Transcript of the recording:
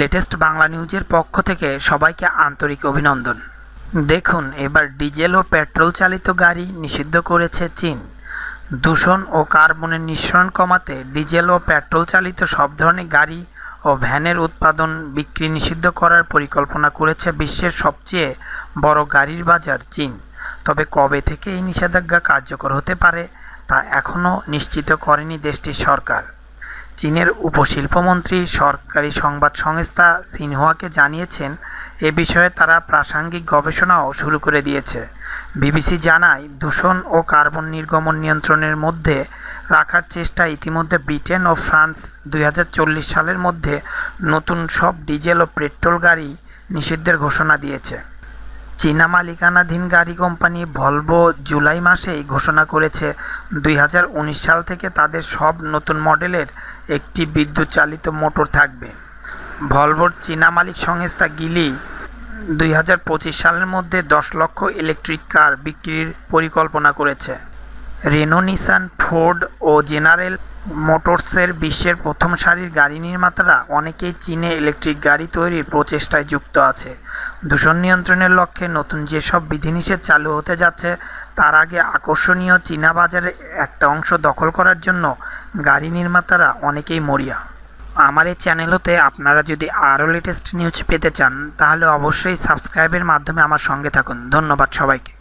latest Bangla নিউজের পক্ষ থেকে সবাইকে আন্তরিক অভিনন্দন দেখুন এবার ডিজেল ও পেট্রোল চালিত গাড়ি নিষিদ্ধ করেছে চীন দূষণ ও কার্বনের নিঃসরণ কমাতে ডিজেল ও পেট্রোল চালিত সব ধরনের গাড়ি ও ভ্যানের উৎপাদন বিক্রি নিষিদ্ধ করার পরিকল্পনা করেছে বিশ্বের সবচেয়ে বড় গাড়ির বাজার চীন তবে কবে থেকে এই নিষেধাজ্ঞা কার্যকর হতে পারে তা এখনও নিশ্চিত করেনি দেশটির সরকার চীনের উপশিল্পমন্ত্রী সরকারি সংবাদ সংস্থা সিনহুয়াকে জানিয়েছেন এ বিষয়ে তারা প্রাসঙ্গিক গবেষণাও শুরু করে দিয়েছে বিবিসি জানায় দূষণ ও কার্বন নির্গমন নিয়ন্ত্রণের মধ্যে রাখার চেষ্টা ইতিমধ্যে ব্রিটেন ও ফ্রান্স দুই সালের মধ্যে নতুন সব ডিজেল ও পেট্রোল গাড়ি নিষিদ্ধের ঘোষণা দিয়েছে চীনা মালিকানাধীন গাড়ি কোম্পানি ভলভো জুলাই মাসেই ঘোষণা করেছে দুই সাল থেকে তাদের সব নতুন মডেলের একটি বিদ্যুৎ চালিত মোটর থাকবে ভলভোর চীনা মালিক সংস্থা গিলি দুই সালের মধ্যে দশ লক্ষ ইলেকট্রিক কার বিক্রির পরিকল্পনা করেছে রেনো নিসান ফোর্ড ও জেনারেল মোটরসের বিশ্বের প্রথম সারির গাড়ি নির্মাতারা অনেকেই চীনে ইলেকট্রিক গাড়ি তৈরির প্রচেষ্টায় যুক্ত আছে দূষণ নিয়ন্ত্রণের লক্ষ্যে নতুন যেসব বিধিনিষেধ চালু হতে যাচ্ছে তার আগে আকর্ষণীয় চীনা বাজারের একটা অংশ দখল করার জন্য গাড়ি নির্মাতারা অনেকেই মরিয়া আমার এই চ্যানেলতে আপনারা যদি আরও লেটেস্ট নিউজ পেতে চান তাহলে অবশ্যই সাবস্ক্রাইবের মাধ্যমে আমার সঙ্গে থাকুন ধন্যবাদ সবাইকে